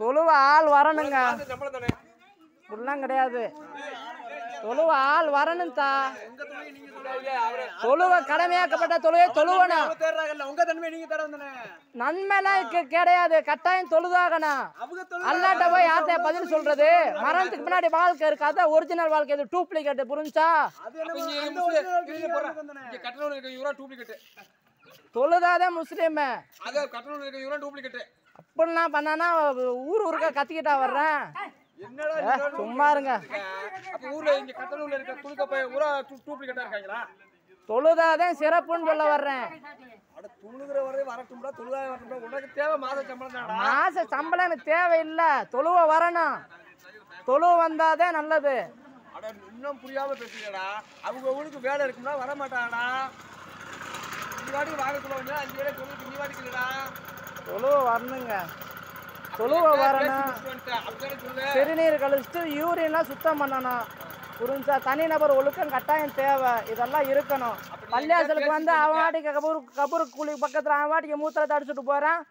தொழுவ ஆள் வரணுங்க அப்படிலாம் கிடையாது தொழுவ ஆள் வரணும் தொழுவ கடமையாக்கப்பட்ட தொழுவை தொழுவணும் உங்க நன்மைலாம் கிடையாது கட்டாயம் தொழுதாகணும் அல்லாட்ட போய் யார்கிட்ட பதில் சொல்றது மரணத்துக்கு பின்னாடி வாழ்க்கை இருக்காத ஒரிஜினல் வாழ்க்கை இது டூப்ளிகேட் புரிஞ்சா தொழுதாதான் முஸ்லீம் அப்படிலாம் ஊர் ஊருக்க கத்திக்கிட்டா வர்றேன் சும்மா ஊர்ல சிறப்புன்னு சொல்ல வர்றேன் தொழுதா மாச சம்பளம் எனக்கு தேவையில்லை தொழுவ வரணும் தொழுவ வந்தாதான் நல்லது இன்னும் புரியாம பேசுறடா அவங்க வேலை இருக்கும்னா வர மாட்டாடா தொழுவ வரணுங்க தொழுவ வரணும் சிறுநீர் கழிச்சுட்டு யூரியன்லாம் சுத்தம் பண்ணணும் புரிஞ்சா தனிநபர் ஒழுக்கம் கட்டாயம் தேவை இதெல்லாம் இருக்கணும் பள்ளியாசலுக்கு வந்து அவன் வாட்டிக்கு கபூர் கபூர் குழி பக்கத்தில் அவன் வாட்டிக்கு மூத்திரத்தை அடிச்சுட்டு போகிறான்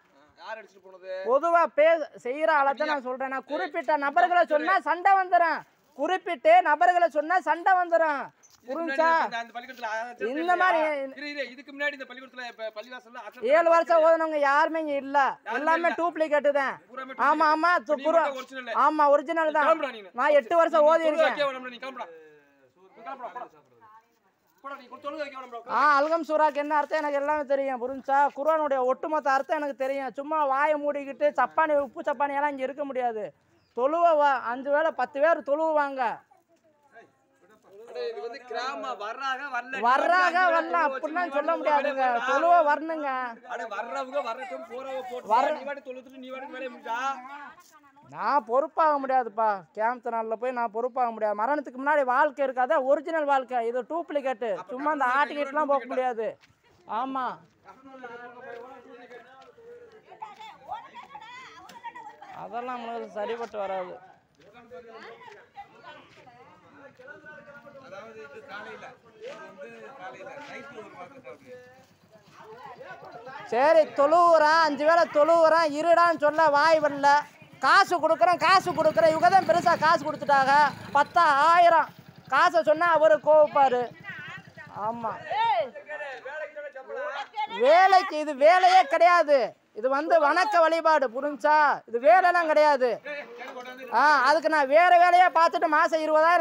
பொதுவா பே செய்யற ஆளத்தை நான் சொல்றேன் நான் குறிப்பிட்ட நபர்களை சொன்னா சண்டை வந்துடும் குறிப்பிட்டு நபர்களை சொன்னா சண்டை வந்துடும் புரிஞ்சா இந்த மாதிரி ஏழு வருஷம் ஓதுனவங்க யாருமே இங்க இல்ல எல்லாமே டூப்ளிகேட் தான் ஆமா ஆமா ஆமா ஒரிஜினல் தான் நான் எட்டு வருஷம் ஓதி இருக்கேன் ஆ அல்கம் சூறாக்கு என்ன அர்த்தம் எனக்கு எல்லாமே தெரியும் புரிஞ்சா குருவானுடைய ஒட்டுமொத்த அர்த்தம் எனக்கு தெரியும் சும்மா வாயை மூடிக்கிட்டு சப்பானி உப்பு சப்பானி எல்லாம் இங்கே இருக்க முடியாது தொழுவ அஞ்சு வேலை பத்து பேர் தொழுவாங்க வர்றாங்க வரல அப்படிலாம் சொல்ல முடியாதுங்க தொழுவ வரணுங்க நான் பொறுப்பாக முடியாதுப்பா கேம்ப் நாளில் போய் நான் பொறுப்பாக முடியாது மரணத்துக்கு முன்னாடி வாழ்க்கை இருக்காத ஒரிஜினல் வாழ்க்கை இது டூப்ளிகேட்டு சும்மா அந்த ஆட்டிகேட்லாம் போக முடியாது ஆமாம் அதெல்லாம் நம்மளுக்கு சரிப்பட்டு வராது அதாவது இது காலையில வந்து காலையில ஒரு சரி தொழுவுறான் அஞ்சு வேலை தொழுவுறான் இருடான்னு சொல்ல வாய் வரல காசு கொடுக்குறேன் காசு கொடுக்குறேன் இவங்க தான் பெருசாக காசு கொடுத்துட்டாங்க பத்தா ஆயிரம் காசை சொன்னால் அவர் கோவப்பார் ஆமாம் வேலைக்கு இது வேலையே கிடையாது இது வந்து வணக்க வழிபாடு புரிஞ்சா இது வேலைலாம் கிடையாது ஆ அதுக்கு நான் வேறு வேலையாக பார்த்துட்டு மாதம் இருபதாயிரம்